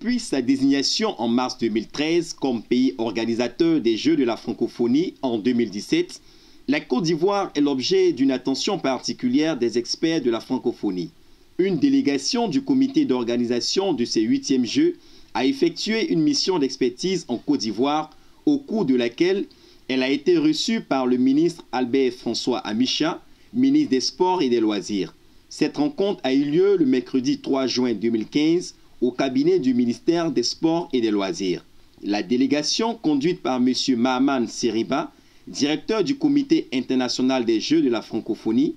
Depuis sa désignation en mars 2013 comme pays organisateur des Jeux de la francophonie en 2017, la Côte d'Ivoire est l'objet d'une attention particulière des experts de la francophonie. Une délégation du comité d'organisation de ces huitièmes Jeux a effectué une mission d'expertise en Côte d'Ivoire, au cours de laquelle elle a été reçue par le ministre Albert François Amicha, ministre des Sports et des Loisirs. Cette rencontre a eu lieu le mercredi 3 juin 2015 au cabinet du ministère des Sports et des Loisirs. La délégation conduite par M. Mahaman Seriba, directeur du Comité international des Jeux de la francophonie,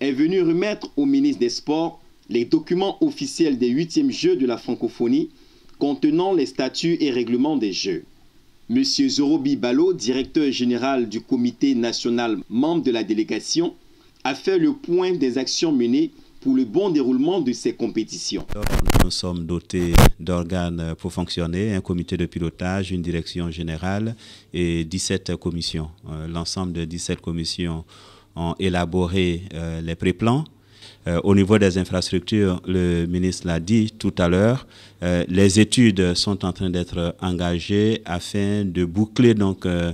est venue remettre au ministre des Sports les documents officiels des 8e Jeux de la francophonie contenant les statuts et règlements des Jeux. M. Zorobi ballo directeur général du Comité national membre de la délégation, a fait le point des actions menées pour le bon déroulement de ces compétitions. Nous sommes dotés d'organes pour fonctionner, un comité de pilotage, une direction générale et 17 commissions. Euh, l'ensemble de 17 commissions ont élaboré euh, les préplans, euh, au niveau des infrastructures, le ministre l'a dit tout à l'heure, euh, les études sont en train d'être engagées afin de boucler donc euh,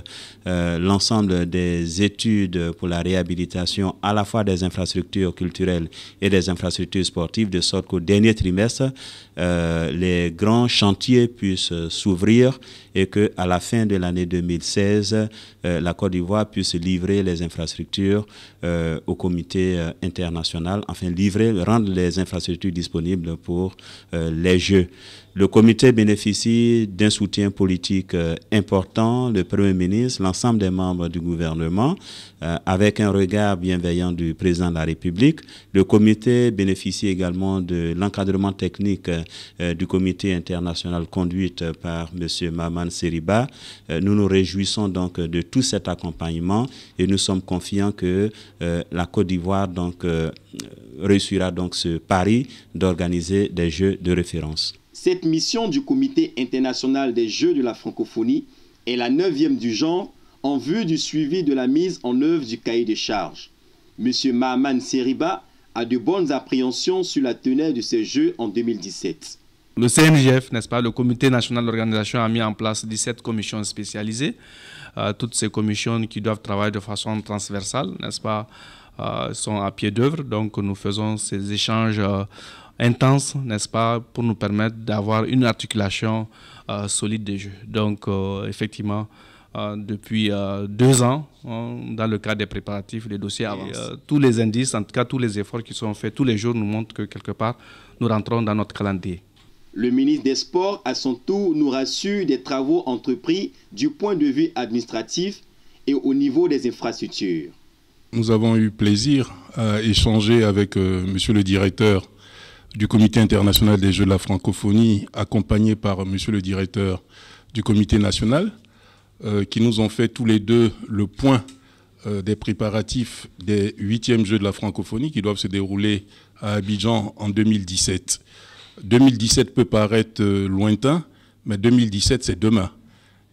l'ensemble des études pour la réhabilitation à la fois des infrastructures culturelles et des infrastructures sportives, de sorte qu'au dernier trimestre, les grands chantiers puissent s'ouvrir et que à la fin de l'année 2016, la Côte d'Ivoire puisse livrer les infrastructures au comité international enfin livrer, rendre les infrastructures disponibles pour euh, les jeux. Le comité bénéficie d'un soutien politique euh, important, le Premier ministre, l'ensemble des membres du gouvernement, euh, avec un regard bienveillant du président de la République. Le comité bénéficie également de l'encadrement technique euh, du comité international conduite par M. Maman Seriba. nous nous réjouissons donc de tout cet accompagnement et nous sommes confiants que la Côte d'Ivoire réussira donc ce pari d'organiser des jeux de référence. Cette mission du Comité international des Jeux de la francophonie est la neuvième du genre en vue du suivi de la mise en œuvre du cahier des charges. M. Mahaman Seriba a de bonnes appréhensions sur la teneur de ces Jeux en 2017. Le CMGF, n'est-ce pas, le Comité national d'organisation a mis en place 17 commissions spécialisées, euh, toutes ces commissions qui doivent travailler de façon transversale, n'est-ce pas, euh, sont à pied d'œuvre. Donc, nous faisons ces échanges euh, intenses n'est-ce pas, pour nous permettre d'avoir une articulation euh, solide des jeux. Donc, effectivement, depuis deux ans, hein, dans le cadre des préparatifs, les dossiers avancent. tous les indices, en tout cas tous les efforts qui sont faits tous les jours nous montrent que quelque part, nous rentrons dans notre calendrier. Le ministre des Sports, à son tour, nous rassure des travaux entrepris du point de vue administratif et au niveau des infrastructures nous avons eu plaisir à échanger avec euh, Monsieur le directeur du Comité international des Jeux de la francophonie, accompagné par euh, Monsieur le directeur du Comité national, euh, qui nous ont fait tous les deux le point des préparatifs des huitièmes Jeux de la francophonie qui doivent se dérouler à Abidjan en 2017. 2017 peut paraître lointain, mais 2017 c'est demain.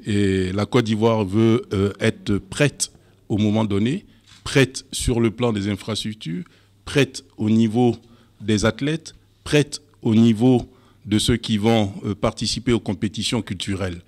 Et la Côte d'Ivoire veut être prête au moment donné prête sur le plan des infrastructures, prête au niveau des athlètes, prête au niveau de ceux qui vont euh, participer aux compétitions culturelles.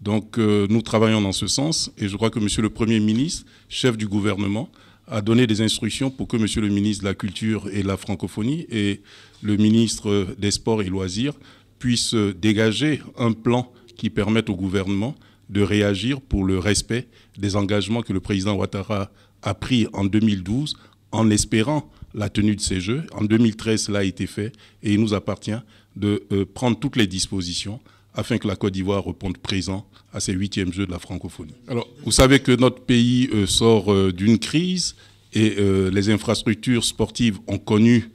Donc euh, nous travaillons dans ce sens et je crois que Monsieur le Premier ministre, chef du gouvernement, a donné des instructions pour que Monsieur le ministre de la Culture et de la Francophonie et le ministre euh, des Sports et Loisirs puissent dégager un plan qui permette au gouvernement de réagir pour le respect des engagements que le président Ouattara a a pris en 2012 en espérant la tenue de ces Jeux. En 2013, cela a été fait et il nous appartient de euh, prendre toutes les dispositions afin que la Côte d'Ivoire réponde présent à ces huitièmes Jeux de la francophonie. Alors, vous savez que notre pays euh, sort euh, d'une crise et les infrastructures sportives ont connu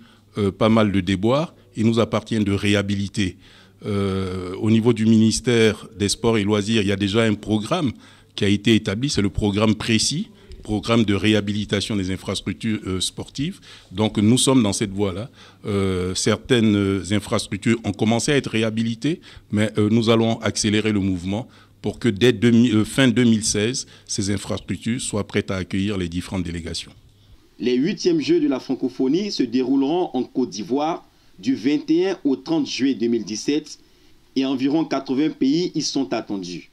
pas mal de déboires. Il nous appartient de réhabiliter. au niveau du ministère des Sports et Loisirs, il y a déjà un programme qui a été établi, c'est le programme précis programme de réhabilitation des infrastructures euh, sportives. Donc nous sommes dans cette voie-là. Euh, certaines euh, infrastructures ont commencé à être réhabilitées, mais nous allons accélérer le mouvement pour que dès fin 2016, ces infrastructures soient prêtes à accueillir les différentes délégations. Les huitièmes Jeux de la francophonie se dérouleront en Côte d'Ivoire du 21 au 30 juillet 2017 et environ 80 pays y sont attendus.